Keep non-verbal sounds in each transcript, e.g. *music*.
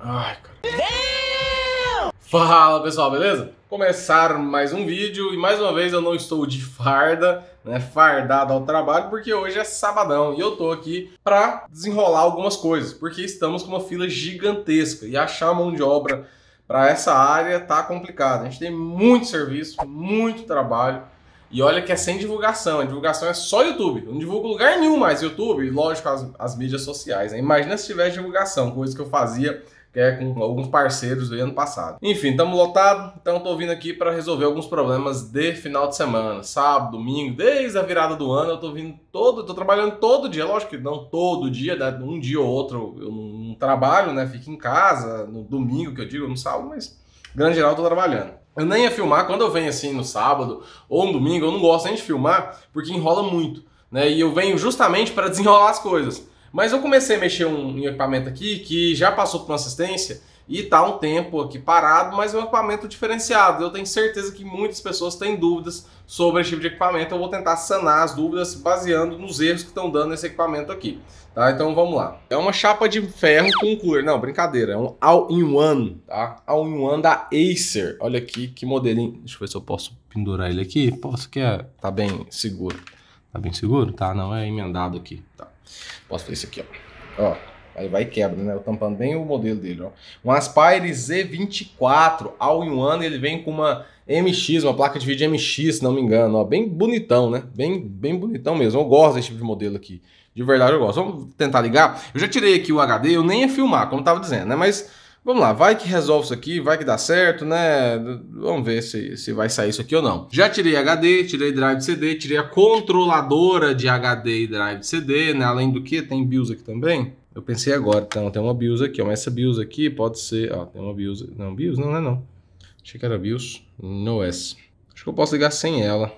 Ai, cara. Fala pessoal, beleza? Começar mais um vídeo e mais uma vez eu não estou de farda, né? Fardado ao trabalho, porque hoje é sabadão e eu tô aqui para desenrolar algumas coisas, porque estamos com uma fila gigantesca e achar mão de obra para essa área tá complicado. A gente tem muito serviço, muito trabalho. E olha que é sem divulgação, a divulgação é só YouTube. não divulgo lugar nenhum mais YouTube, lógico, as, as mídias sociais. Né? Imagina se tivesse divulgação, coisa que eu fazia que é com alguns parceiros do ano passado. Enfim, estamos lotado, então estou vindo aqui para resolver alguns problemas de final de semana, sábado, domingo, desde a virada do ano, eu estou vindo todo, estou trabalhando todo dia, lógico que não todo dia, né? um dia ou outro eu não trabalho, né? Fico em casa, no domingo que eu digo, no sábado, mas grande geral estou trabalhando. Eu nem ia filmar quando eu venho assim no sábado ou no domingo, eu não gosto nem de filmar porque enrola muito, né? E eu venho justamente para *laughs* desenrolar as coisas. Mas eu comecei a mexer um, um equipamento aqui que já passou por uma assistência e está um tempo aqui parado, mas é um equipamento diferenciado. Eu tenho certeza que muitas pessoas têm dúvidas sobre esse tipo de equipamento. Eu vou tentar sanar as dúvidas baseando nos erros que estão dando nesse equipamento aqui. Tá? Então vamos lá. É uma chapa de ferro com cooler. Não, brincadeira. É um All-in-One, tá? All-in-One da Acer. Olha aqui que modelinho. Deixa eu ver se eu posso pendurar ele aqui. Posso que é... tá bem seguro. Tá bem seguro? Tá, não, é emendado aqui. Tá. Posso fazer isso aqui, ó. Ó, aí vai e quebra, né? Eu tampando bem o modelo dele, ó. Um Aspire Z24 All-in-One, ele vem com uma MX, uma placa de vídeo MX, se não me engano, ó. Bem bonitão, né? Bem, bem bonitão mesmo. Eu gosto desse tipo de modelo aqui. De verdade eu gosto. Vamos tentar ligar? Eu já tirei aqui o HD, eu nem ia filmar, como eu tava dizendo, né? Mas... Vamos lá, vai que resolve isso aqui, vai que dá certo, né? Vamos ver se, se vai sair isso aqui ou não. Já tirei HD, tirei drive CD, tirei a controladora de HD e drive CD, né? Além do que, tem BIOS aqui também. Eu pensei agora, então, tem uma BIOS aqui, ó. Mas essa BIOS aqui pode ser... Ó, tem uma BIOS... Não, BIOS não, não é não. Achei que era BIOS. No S. Acho que eu posso ligar sem ela.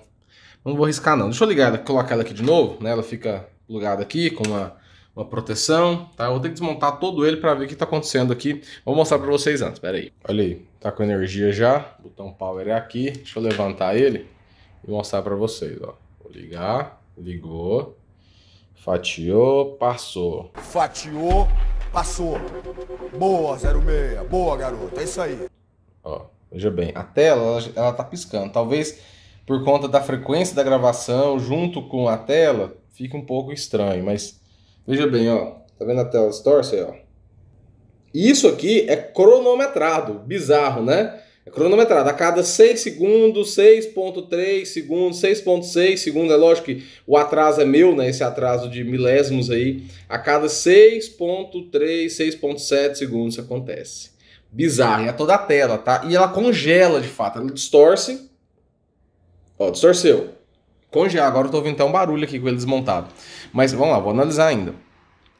Não vou riscar não. Deixa eu ligar, colocar ela aqui de novo, né? Ela fica plugada aqui com uma uma proteção, tá? Eu vou ter que desmontar todo ele para ver o que está acontecendo aqui. Vou mostrar para vocês antes, pera aí. Olha aí, tá com energia já, o botão power é aqui. Deixa eu levantar ele e mostrar para vocês, ó. Vou ligar, ligou, fatiou, passou. Fatiou, passou. Boa, 06, boa, garoto, é isso aí. Ó, veja bem, a tela, ela, ela tá piscando. Talvez por conta da frequência da gravação junto com a tela, fica um pouco estranho, mas Veja bem, ó. Tá vendo a tela distorcer, aí, ó? Isso aqui é cronometrado. Bizarro, né? É cronometrado. A cada 6 segundos, 6.3 segundos, 6.6 segundos. É lógico que o atraso é meu, né? Esse atraso de milésimos aí. A cada 6.3, 6.7 segundos acontece. Bizarro. É toda a tela, tá? E ela congela, de fato. Ela distorce. Ó, distorceu congelar. Agora eu tô ouvindo até um barulho aqui com ele desmontado. Mas vamos lá, vou analisar ainda.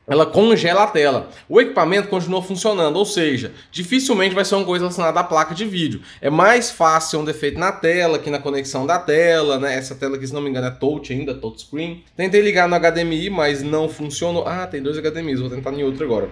Ela congela a tela. O equipamento continua funcionando, ou seja, dificilmente vai ser uma coisa relacionada à placa de vídeo. É mais fácil um defeito na tela, aqui na conexão da tela, né? Essa tela aqui, se não me engano, é touch ainda, touchscreen. Tentei ligar no HDMI, mas não funcionou. Ah, tem dois HDMIs, vou tentar em outro agora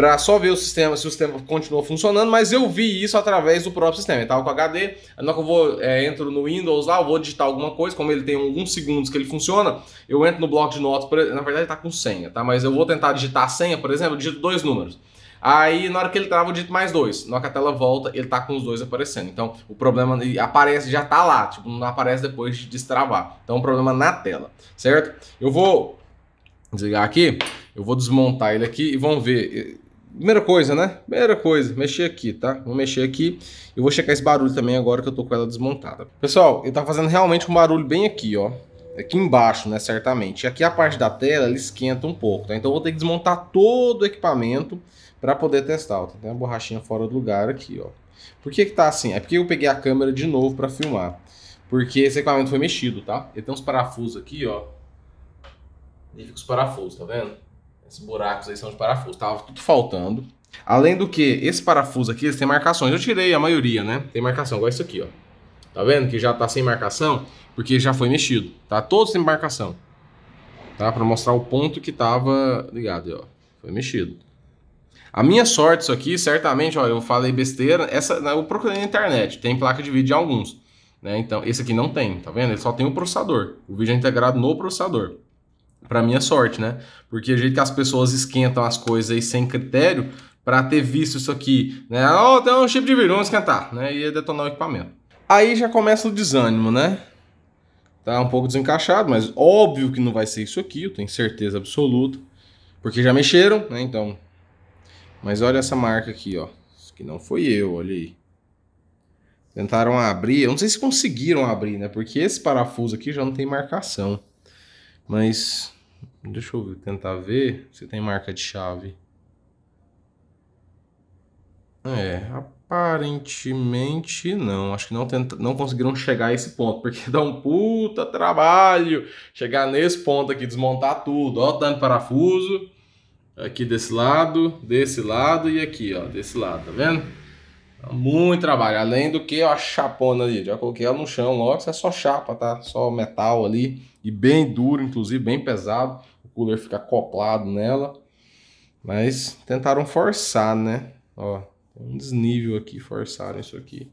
para só ver o sistema, se o sistema continua funcionando, mas eu vi isso através do próprio sistema. Ele tava com HD, na que eu vou, é, entro no Windows lá, eu vou digitar alguma coisa, como ele tem alguns segundos que ele funciona, eu entro no bloco de notas, na verdade está com senha, tá? Mas eu vou tentar digitar a senha, por exemplo, eu digito dois números. Aí, na hora que ele trava, eu digito mais dois. Na hora que a tela volta, ele tá com os dois aparecendo. Então, o problema aparece, já tá lá. Tipo, não aparece depois de destravar. Então, o é problema na tela, certo? Eu vou desligar aqui. Eu vou desmontar ele aqui e vamos ver Primeira coisa, né? Primeira coisa, mexer aqui, tá? Vou mexer aqui e vou checar esse barulho também agora que eu tô com ela desmontada. Pessoal, ele tá fazendo realmente um barulho bem aqui, ó. Aqui embaixo, né, certamente. E aqui a parte da tela, ela esquenta um pouco, tá? Então eu vou ter que desmontar todo o equipamento para poder testar. Tá tem uma borrachinha fora do lugar aqui, ó. Por que que tá assim? É porque eu peguei a câmera de novo para filmar. Porque esse equipamento foi mexido, tá? Ele tem uns parafusos aqui, ó. Ele fica os parafusos, tá vendo? Esses buracos aí são de parafuso. Tava tudo faltando. Além do que, esse parafuso aqui, tem marcações. Eu tirei a maioria, né? Tem marcação, igual isso aqui, ó. Tá vendo que já tá sem marcação? Porque já foi mexido, tá? Todos sem marcação. Tá? Pra mostrar o ponto que tava ligado, ó. Foi mexido. A minha sorte, isso aqui, certamente, ó, eu falei besteira. Essa, né, eu procurei na internet, tem placa de vídeo de alguns. Né? Então, esse aqui não tem, tá vendo? Ele só tem o processador. O vídeo é integrado no processador para minha sorte, né? Porque a jeito que as pessoas esquentam as coisas aí sem critério, para ter visto isso aqui, né? Ó, oh, tem um chip de vírus, vamos esquentar, né? E ia detonar o equipamento. Aí já começa o desânimo, né? Tá um pouco desencaixado, mas óbvio que não vai ser isso aqui, eu tenho certeza absoluta. Porque já mexeram, né? Então. Mas olha essa marca aqui, ó. Isso que não foi eu, olha aí. Tentaram abrir, eu não sei se conseguiram abrir, né? Porque esse parafuso aqui já não tem marcação. Mas deixa eu tentar ver se tem marca de chave. É, aparentemente não. Acho que não, tenta, não conseguiram chegar a esse ponto, porque *laughs* dá um puta trabalho chegar nesse ponto aqui, desmontar tudo. Ó, dando parafuso aqui desse lado, desse lado e aqui, ó, desse lado, tá vendo? Muito trabalho. Além do que a chapona ali, já coloquei ela no chão logo, isso é só chapa, tá? Só metal ali. E bem duro, inclusive, bem pesado. O cooler fica acoplado nela. Mas tentaram forçar, né? Ó, um desnível aqui, forçaram isso aqui.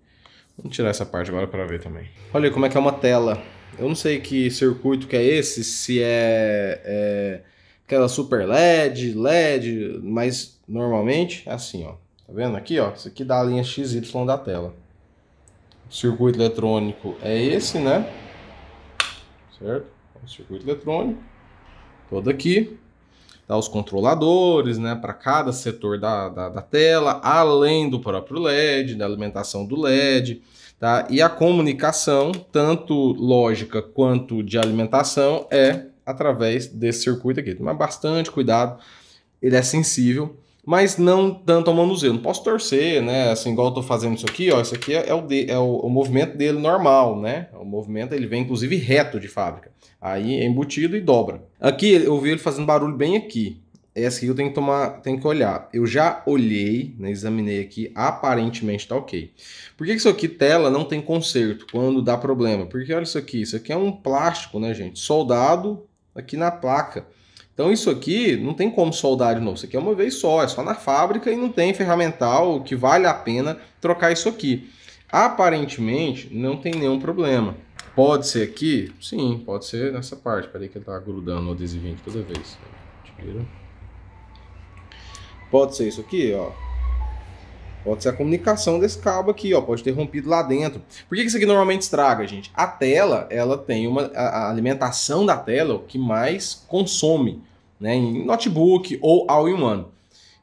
Vamos tirar essa parte agora para ver também. Olha como é que é uma tela. Eu não sei que circuito que é esse, se é, é aquela super LED, LED, mas normalmente é assim, ó. Tá vendo aqui, ó? Isso aqui dá a linha XY da tela. O circuito eletrônico é esse, né? Certo? O é circuito eletrônico. Todo aqui. Dá os controladores, né? Para cada setor da, da, da tela, além do próprio LED, da alimentação do LED. Tá? E a comunicação, tanto lógica quanto de alimentação, é através desse circuito aqui. Mas bastante cuidado, ele é sensível mas não tanto ao manuseio. Não posso torcer, né? Assim, igual eu tô fazendo isso aqui, ó. Isso aqui é, é, o, de, é o, o, movimento dele normal, né? O movimento ele vem inclusive reto de fábrica. Aí é embutido e dobra. Aqui eu vi ele fazendo barulho bem aqui. Essa aqui eu tenho que tomar, tenho que olhar. Eu já olhei, né, examinei aqui, aparentemente tá ok. Por que isso aqui, tela, não tem conserto quando dá problema? Porque olha isso aqui, isso aqui é um plástico, né, gente? Soldado aqui na placa. Então isso aqui não tem como soldar de novo, isso aqui é uma vez só, é só na fábrica e não tem ferramental que vale a pena trocar isso aqui. Aparentemente não tem nenhum problema. Pode ser aqui? Sim, pode ser nessa parte. Peraí que ele tá grudando o adesivinho toda vez. Tira. Pode ser isso aqui, ó. Pode ser a comunicação desse cabo aqui, ó, pode ter rompido lá dentro. Por que isso aqui normalmente estraga, gente? A tela, ela tem uma a alimentação da tela é o que mais consome, né, em notebook ou all-in-one.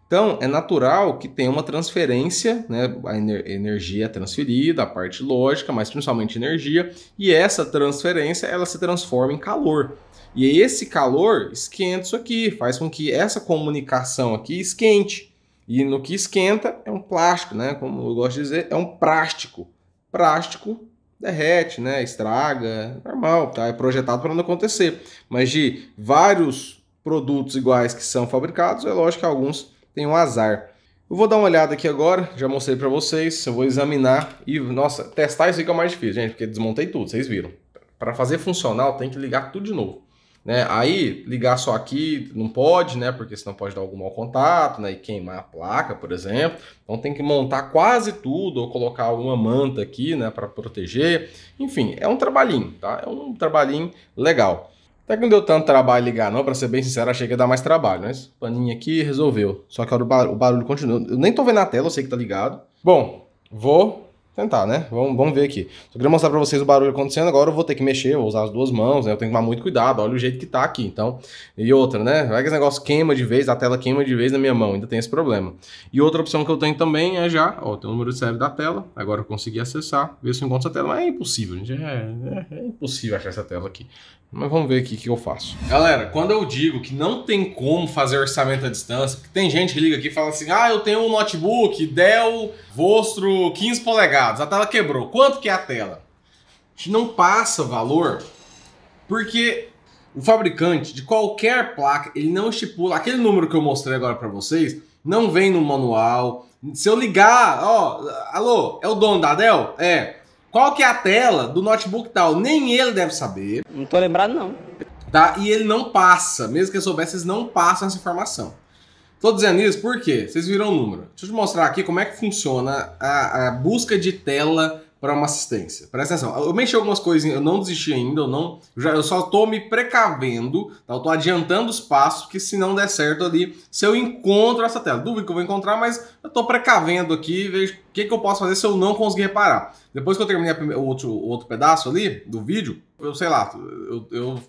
Então, é natural que tenha uma transferência, né, a ener energia é transferida, a parte lógica, mas principalmente energia, e essa transferência, ela se transforma em calor. E é esse calor esquenta isso aqui, faz com que essa comunicação aqui esquente. E no que esquenta é um plástico, né? Como eu gosto de dizer, é um plástico. Plástico derrete, né? Estraga, é normal, tá? É projetado para não acontecer. Mas de vários produtos iguais que são fabricados, é lógico que alguns têm um azar. Eu vou dar uma olhada aqui agora, já mostrei para vocês, eu vou examinar e, nossa, testar isso fica é mais difícil, gente, porque desmontei tudo, vocês viram. Para fazer funcional, tem que ligar tudo de novo. Né? Aí, ligar só aqui não pode, né? Porque senão pode dar algum mau contato, né? E queimar a placa, por exemplo. Então tem que montar quase tudo ou colocar alguma manta aqui, né? Para proteger. Enfim, é um trabalhinho, tá? É um trabalhinho legal. Até que não deu tanto trabalho ligar, não, para ser bem sincero, achei que ia dar mais trabalho, mas paninho aqui resolveu. Só que o barulho, o barulho continua. Eu nem tô vendo na tela, eu sei que tá ligado. Bom, vou Tentar, né? Vamos, vamos ver aqui. Só queria mostrar pra vocês o barulho acontecendo. Agora eu vou ter que mexer, vou usar as duas mãos, né? Eu tenho que tomar muito cuidado. Olha o jeito que tá aqui, então. E outra, né? Vai que esse negócio queima de vez, a tela queima de vez na minha mão. Ainda tem esse problema. E outra opção que eu tenho também é já... Ó, tem o número de serve da tela. Agora eu consegui acessar, ver se eu encontro essa tela. Mas é impossível, gente. É, é, é impossível achar essa tela aqui. Mas vamos ver aqui o que eu faço. Galera, quando eu digo que não tem como fazer orçamento à distância, porque tem gente que liga aqui e fala assim: ah, eu tenho um notebook Dell Vostro 15 polegadas, a tela quebrou. Quanto que é a tela? A gente não passa valor porque o fabricante de qualquer placa, ele não estipula. Aquele número que eu mostrei agora para vocês não vem no manual. Se eu ligar, ó, alô, é o dono da Dell? É qual que é a tela do notebook tal. Nem ele deve saber. Não tô lembrado, não. Tá? E ele não passa. Mesmo que ele soubesse, eles não passam essa informação. Tô dizendo isso porque vocês viram o número. Deixa eu te mostrar aqui como é que funciona a, a busca de tela para uma assistência. Presta atenção. Eu mexi algumas coisinhas, eu não desisti ainda, eu não. Eu já, eu só tô me precavendo, tá? eu tô adiantando os passos, que se não der certo ali, se eu encontro essa tela. Duvido que eu vou encontrar, mas eu tô precavendo aqui, vejo o que, que eu posso fazer se eu não conseguir reparar. Depois que eu terminei primeira, o, outro, o outro pedaço ali do vídeo, eu sei lá, eu, eu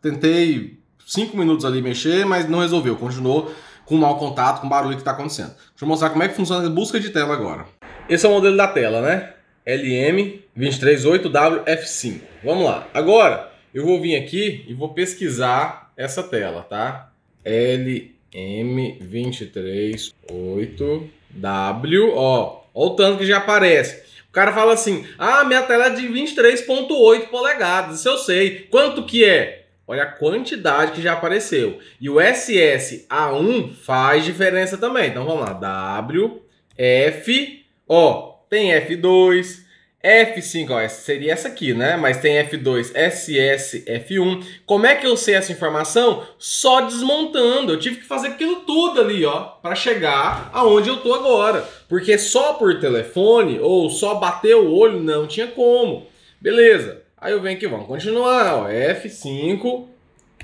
tentei cinco minutos ali mexer, mas não resolveu. Continuou com mau contato, com barulho que está acontecendo. Deixa eu mostrar como é que funciona a busca de tela agora. Esse é o modelo da tela, né? LM238WF5. Vamos lá. Agora, eu vou vir aqui e vou pesquisar essa tela, tá? LM238W, ó. Olha o tanto que já aparece. O cara fala assim, ah, minha tela é de 23.8 polegadas, isso eu sei. Quanto que é? Olha a quantidade que já apareceu. E o SSA1 faz diferença também. Então vamos lá, W, F, ó, tem F2, F5, ó, seria essa aqui, né? Mas tem F2, SS, F1. Como é que eu sei essa informação? Só desmontando. Eu tive que fazer aquilo tudo ali, ó, para chegar aonde eu tô agora. Porque só por telefone ou só bater o olho não tinha como. Beleza. Aí eu venho aqui, vamos continuar, ó, F5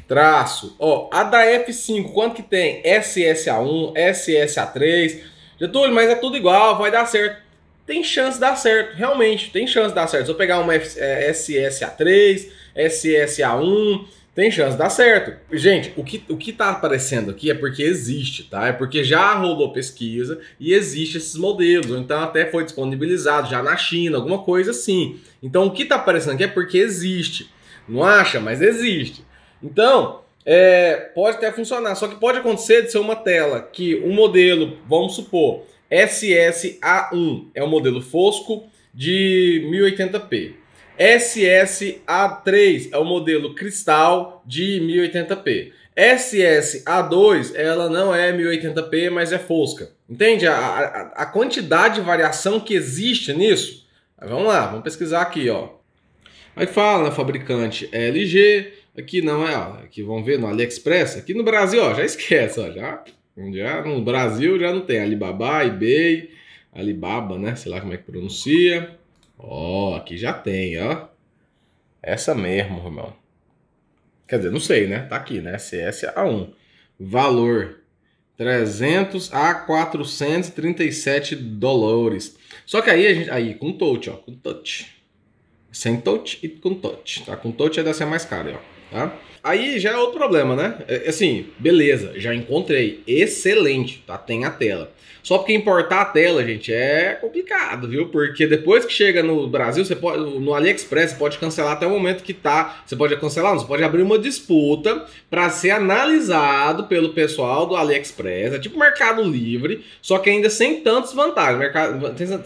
traço. Ó, a da F5, quanto que tem? SSA1, SSA3. Getúlio, mas é tudo igual, vai dar certo tem chance de dar certo, realmente, tem chance de dar certo. Se eu pegar uma SSA3, é, SSA1, tem chance de dar certo. Gente, o que, o que tá aparecendo aqui é porque existe, tá? É porque já rolou pesquisa e existe esses modelos, ou então até foi disponibilizado já na China, alguma coisa assim. Então o que tá aparecendo aqui é porque existe. Não acha, mas existe. Então, é, pode até funcionar, só que pode acontecer de ser uma tela que um modelo, vamos supor, SSA1 é um modelo fosco de 1080p. SSA3 é o um modelo cristal de 1080p. SSA2, ela não é 1080p, mas é fosca. Entende a, a, a quantidade de variação que existe nisso? vamos lá, vamos pesquisar aqui, ó. Aí fala, né, fabricante LG, aqui não é, ó, aqui vamos ver no AliExpress, aqui no Brasil, ó, já esquece, ó, já já no Brasil já não tem Alibaba, eBay, Alibaba, né? Sei lá como é que pronuncia. Ó, oh, aqui já tem, ó. Essa mesmo, irmão. Quer dizer, não sei, né? Tá aqui, né? CSA1. Valor 300 a 437 dólares. Só que aí a gente aí com touch, ó, com touch. Sem touch e com touch, tá? Com touch é dessa mais cara, ó. Tá? Aí já é outro problema, né? É, é assim, beleza, já encontrei. Excelente, tá? Tem a tela. Só porque importar a tela, gente, é complicado, viu? Porque depois que chega no Brasil, você pode, no AliExpress, você pode cancelar até o momento que tá. Você pode cancelar, não, você pode abrir uma disputa para ser analisado pelo pessoal do AliExpress. É tipo Mercado Livre, só que ainda sem tantas vantagens.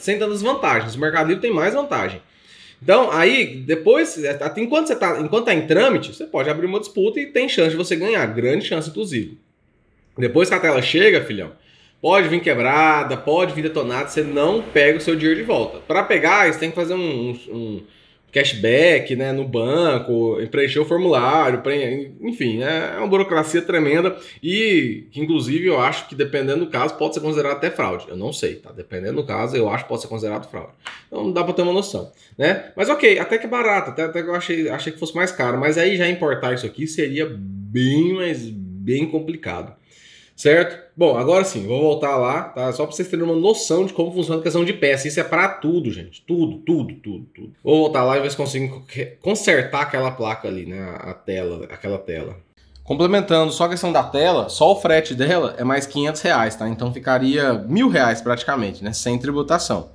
sem tantas vantagens. O Mercado Livre tem mais vantagem. Então, aí, depois, enquanto você tá, enquanto tá em trâmite, você pode abrir uma disputa e tem chance de você ganhar, grande chance, inclusive. Depois que a tela chega, filhão, pode vir quebrada, pode vir detonada, você não pega o seu dinheiro de volta. Para pegar, você tem que fazer um, um, cashback né, no banco, preencher o formulário, enfim, é, é uma burocracia tremenda e que, inclusive, eu acho que, dependendo do caso, pode ser considerado até fraude. Eu não sei, tá? Dependendo do caso, eu acho que pode ser considerado fraude. Então, não dá para ter uma noção, né? Mas ok, até que é barato, até, até que eu achei, achei que fosse mais caro, mas aí já importar isso aqui seria bem, mas bem complicado. Certo? Bom, agora sim, vou voltar lá, tá? Só para vocês terem uma noção de como funciona a questão de peça. Isso é para tudo, gente. Tudo, tudo, tudo, tudo. Vou voltar lá e ver se consigo consertar aquela placa ali, né? A tela, aquela tela. Complementando só a questão da tela, só o frete dela é mais 500 reais, tá? Então ficaria mil reais praticamente, né? Sem tributação.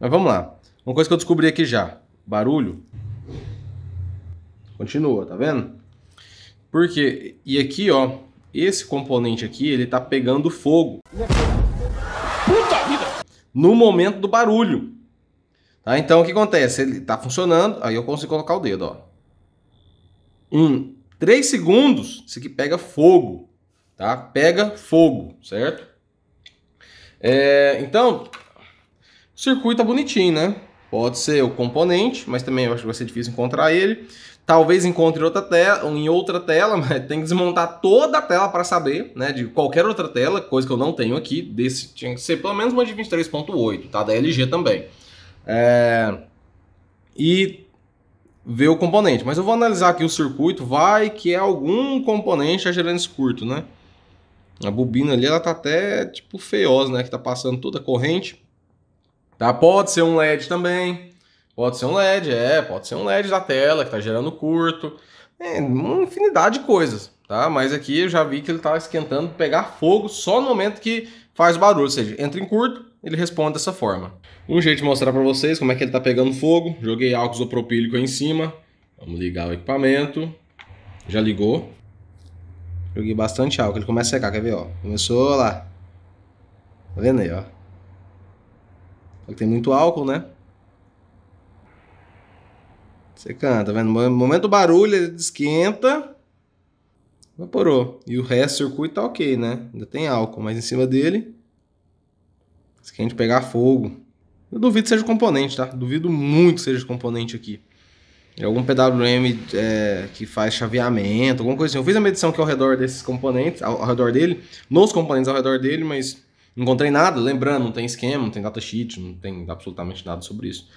Mas vamos lá. Uma coisa que eu descobri aqui já. Barulho. Continua, tá vendo? Porque, e aqui, ó, esse componente aqui, ele tá pegando fogo. Puta vida! No momento do barulho. Tá? Então o que acontece? Ele tá funcionando, aí eu consigo colocar o dedo, ó. Em 3 segundos, isso aqui pega fogo, tá? Pega fogo, certo? É, então, o circuito tá bonitinho, né? Pode ser o componente, mas também eu acho que vai ser difícil encontrar ele. Talvez encontre outra tela, em outra tela, *laughs* mas tem que desmontar toda a tela para saber, né? De qualquer outra tela, coisa que eu não tenho aqui, desse tinha que ser pelo menos uma de 23.8, tá? Da LG também. É... E ver o componente. Mas eu vou analisar aqui o circuito, vai que é algum componente a gerando esse curto, né? A bobina ali, ela tá até, tipo, feiosa, né? Que tá passando toda a corrente. Tá? Pode ser um LED também. Pode ser um LED, é, pode ser um LED da tela que tá gerando curto, é, uma infinidade de coisas, tá? Mas aqui eu já vi que ele tá esquentando, pegar fogo só no momento que faz barulho, ou seja, entra em curto, ele responde dessa forma. Um jeito de mostrar para vocês como é que ele tá pegando fogo, joguei álcool isopropílico aí em cima, vamos ligar o equipamento, já ligou. Joguei bastante álcool, ele começa a secar, quer ver, ó, começou lá, tá vendo aí, ó. Só que tem muito álcool, né? Você tá vendo? No momento do barulho, ele esquenta. Evaporou. E o resto do circuito tá ok, né? Ainda tem álcool, mas em cima dele. Esquente pegar fogo. Eu duvido que seja componente, tá? Duvido muito que seja componente aqui. É algum PWM é, que faz chaveamento, alguma coisa assim. Eu fiz a medição aqui ao redor desses componentes, ao, ao, redor dele, nos componentes ao redor dele, mas não encontrei nada. Lembrando, não tem esquema, não tem sheet, não tem absolutamente nada sobre isso.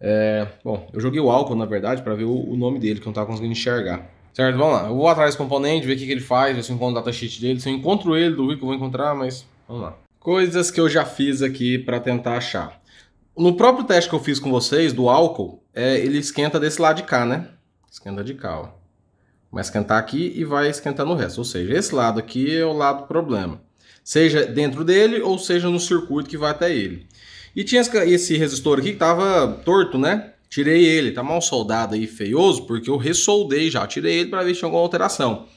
É, bom, eu joguei o álcool, na verdade, para ver o, o, nome dele, que eu não estava conseguindo enxergar. Certo, vamos lá. Eu vou atrás do componente, ver o que, que ele faz, ver se eu encontro o datasheet dele. Se eu encontro ele, duvido que eu vou encontrar, mas vamos lá. Coisas que eu já fiz aqui para tentar achar. No próprio teste que eu fiz com vocês, do álcool, é, ele esquenta desse lado de cá, né? Esquenta de cá, ó. Vai esquentar aqui e vai esquentar no resto. Ou seja, esse lado aqui é o lado do problema. Seja dentro dele ou seja no circuito que vai até ele. E tinha esse resistor aqui que tava torto, né? Tirei ele, tá mal soldado aí, feioso, porque eu ressoldei já. Tirei ele para ver se tinha alguma alteração.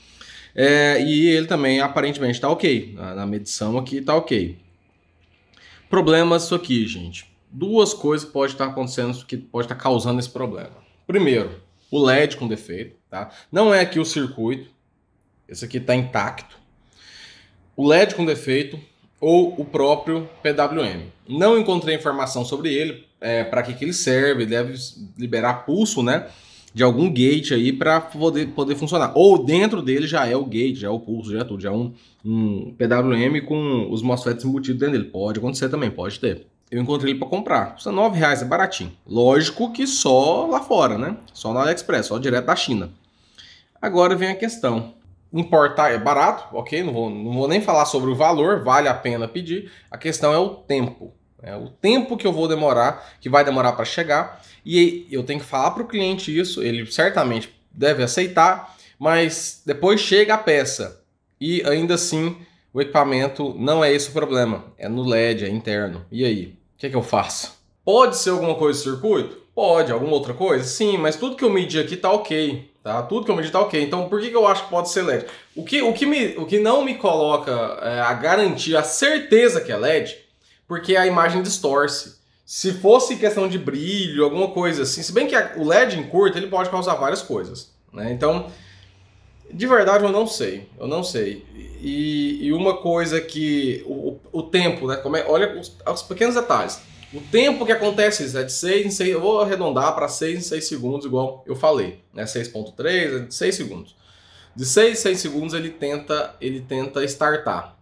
É, e ele também aparentemente tá ok. Na, na medição aqui tá ok. Problemas isso aqui, gente. Duas coisas que pode estar tá acontecendo, que pode estar tá causando esse problema. Primeiro, o LED com defeito, tá? Não é aqui o circuito. Esse aqui tá intacto. O LED com defeito, ou o próprio PWM. Não encontrei informação sobre ele, é, para que, que ele serve, deve liberar pulso, né? De algum gate aí para poder, poder funcionar. Ou dentro dele já é o gate, já é o pulso, já é tudo, já é um, um PWM com os MOSFETs embutidos dentro dele. Pode acontecer também, pode ter. Eu encontrei ele para comprar. Custa 9 reais, é baratinho. Lógico que só lá fora, né? Só no AliExpress, só direto da China. Agora vem a questão Importar é barato, ok? Não vou, não vou nem falar sobre o valor, vale a pena pedir. A questão é o tempo. É o tempo que eu vou demorar, que vai demorar para chegar. E eu tenho que falar para o cliente isso, ele certamente deve aceitar, mas depois chega a peça. E ainda assim, o equipamento não é esse o problema. É no LED, é interno. E aí? O que, é que eu faço? Pode ser alguma coisa de circuito? Pode. Alguma outra coisa? Sim, mas tudo que eu medi aqui tá ok. Tá? Tudo que eu medir tá ok. Então, por que, que eu acho que pode ser LED? O que, o que, me, o que não me coloca é, a garantia, a certeza que é LED, porque a imagem distorce. Se fosse questão de brilho, alguma coisa assim, se bem que a, o LED em curto, ele pode causar várias coisas. Né? Então, de verdade, eu não sei. Eu não sei. E, e uma coisa que... O, o tempo, né? Como é, olha os, os pequenos detalhes. O tempo que acontece isso é de 6 em 6, eu vou arredondar para 6 em 6 segundos, igual eu falei, né? 6.3 é de 6 segundos. De 6 em 6 segundos ele tenta, ele tenta startar.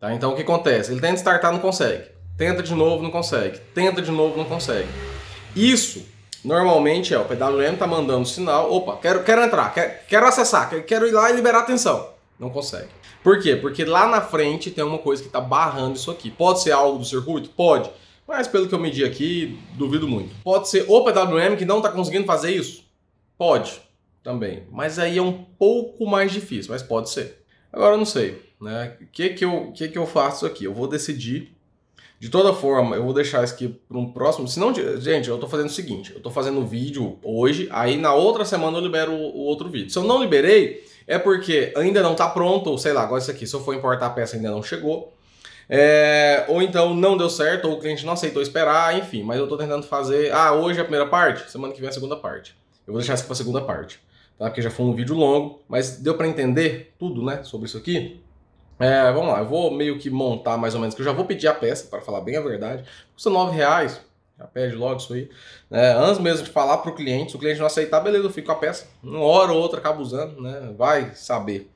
Tá? Então o que acontece? Ele tenta startar, não consegue. Tenta de novo, não consegue. Tenta de novo, não consegue. Isso normalmente é o PWM tá mandando sinal, opa, quero, quero entrar, quero, quero acessar, quero, ir lá e liberar atenção. tensão. Não consegue. Por quê? Porque lá na frente tem uma coisa que está barrando isso aqui. Pode ser algo do circuito? Pode mas pelo que eu medi aqui, duvido muito. Pode ser o PWM que não está conseguindo fazer isso? Pode, também. Mas aí é um pouco mais difícil, mas pode ser. Agora eu não sei, né? O que que eu, que que eu faço aqui? Eu vou decidir. De toda forma, eu vou deixar isso aqui para um próximo. Se não, gente, eu estou fazendo o seguinte: eu estou fazendo o vídeo hoje, aí na outra semana eu libero o, o outro vídeo. Se eu não liberei, é porque ainda não está pronto, ou sei lá, agora isso aqui, se eu for importar a peça ainda não chegou. É, ou então não deu certo, ou o cliente não aceitou esperar, enfim. Mas eu estou tentando fazer. Ah, hoje é a primeira parte, semana que vem é a segunda parte. Eu vou deixar isso para a segunda parte, tá? Porque já foi um vídeo longo, mas deu para entender tudo, né? Sobre isso aqui. É, vamos lá, eu vou meio que montar mais ou menos, que eu já vou pedir a peça, para falar bem a verdade. Custa 9 reais, já pede logo isso aí. É, antes mesmo de falar para o cliente, se o cliente não aceitar, beleza, eu fico com a peça. Uma hora ou outra acaba usando, né? Vai saber.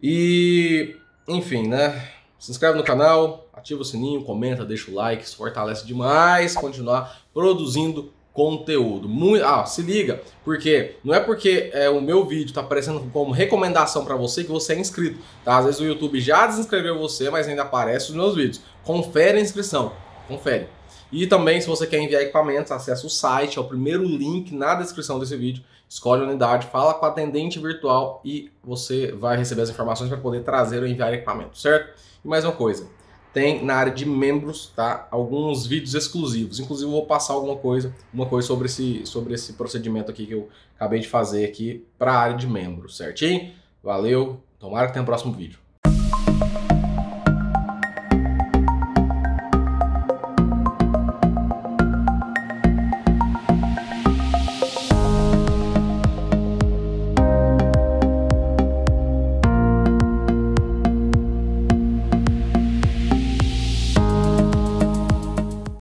E, enfim, né? Se inscreve no canal, ativa o sininho, comenta, deixa o like, isso fortalece demais continuar produzindo conteúdo. Muito, ah, se liga, porque não é porque é, o meu vídeo está aparecendo como recomendação para você que você é inscrito, tá? Às vezes o YouTube já desinscreveu você, mas ainda aparece os meus vídeos. Confere a inscrição, confere. E também, se você quer enviar equipamentos, acessa o site, é o primeiro link na descrição desse vídeo. Escolhe a unidade, fala com o atendente virtual e você vai receber as informações para poder trazer ou enviar equipamento, certo? E mais uma coisa, tem na área de membros, tá? Alguns vídeos exclusivos. Inclusive eu vou passar alguma coisa, uma coisa sobre esse, sobre esse procedimento aqui que eu acabei de fazer aqui para a área de membros, certinho? Valeu, tomara que tenha um próximo vídeo.